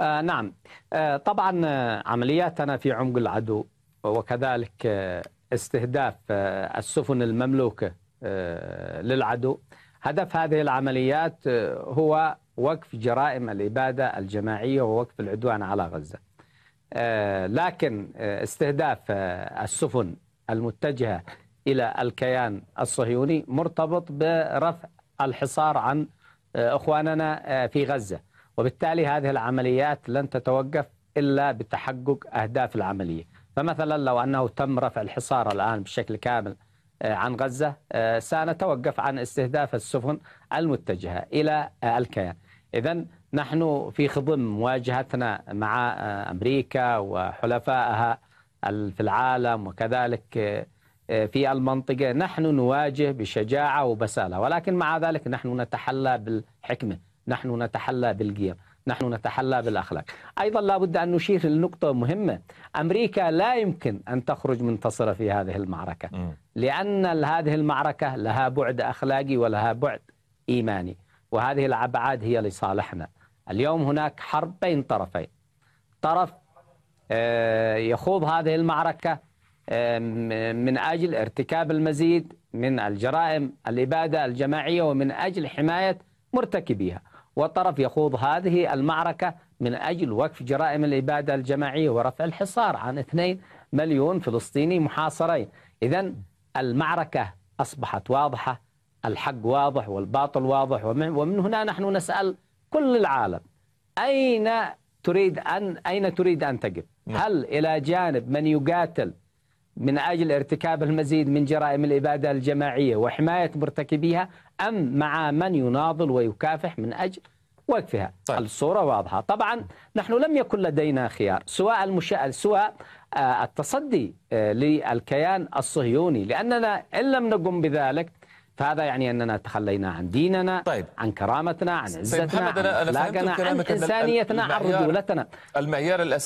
آه نعم آه طبعا آه، عملياتنا في عمق العدو وكذلك آه، استهداف آه، السفن المملوكة للعدو هدف هذه العمليات هو وقف جرائم الإبادة الجماعية ووقف العدوان على غزة لكن استهداف السفن المتجهة إلى الكيان الصهيوني مرتبط برفع الحصار عن إخواننا في غزة وبالتالي هذه العمليات لن تتوقف إلا بتحقق أهداف العملية فمثلا لو أنه تم رفع الحصار الآن بشكل كامل آه، عن غزة آه، سنتوقف عن استهداف السفن المتجهة إلى آه، الكيان إذا نحن في خضم مواجهتنا مع أمريكا وحلفائها في العالم وكذلك في المنطقة نحن نواجه بشجاعة وبسالة ولكن مع ذلك نحن نتحلى بالحكمة نحن نتحلى بالجير نحن نتحلى بالأخلاق أيضا لا بد أن نشير لنقطة مهمة أمريكا لا يمكن أن تخرج منتصرة في هذه المعركة لأن هذه المعركة لها بعد أخلاقي ولها بعد إيماني وهذه الأبعاد هي لصالحنا اليوم هناك حرب بين طرفين طرف آه، يخوض هذه المعركة آه، من أجل ارتكاب المزيد من الجرائم الإبادة الجماعية ومن أجل حماية مرتكبيها وطرف يخوض هذه المعركة من أجل وقف جرائم الإبادة الجماعية ورفع الحصار عن 2 مليون فلسطيني محاصرين إذا المعركة أصبحت واضحة الحق واضح والباطل واضح ومن هنا نحن نسأل كل العالم أين تريد أن أين تريد أن تقف نعم. هل إلى جانب من يقاتل من أجل ارتكاب المزيد من جرائم الإبادة الجماعية وحماية مرتكبيها أم مع من يناضل ويكافح من أجل وقفها طيب. الصورة واضحة طبعا نحن لم يكن لدينا خيار سواء المشا... سواء آه، التصدي آه، للكيان الصهيوني لأننا إن لم نقم بذلك فهذا يعني أننا تخلينا عن ديننا طيب. عن كرامتنا عن عزتنا طيب عن أخلاقنا عن إنسانيتنا عن رجولتنا المعيار الأساسي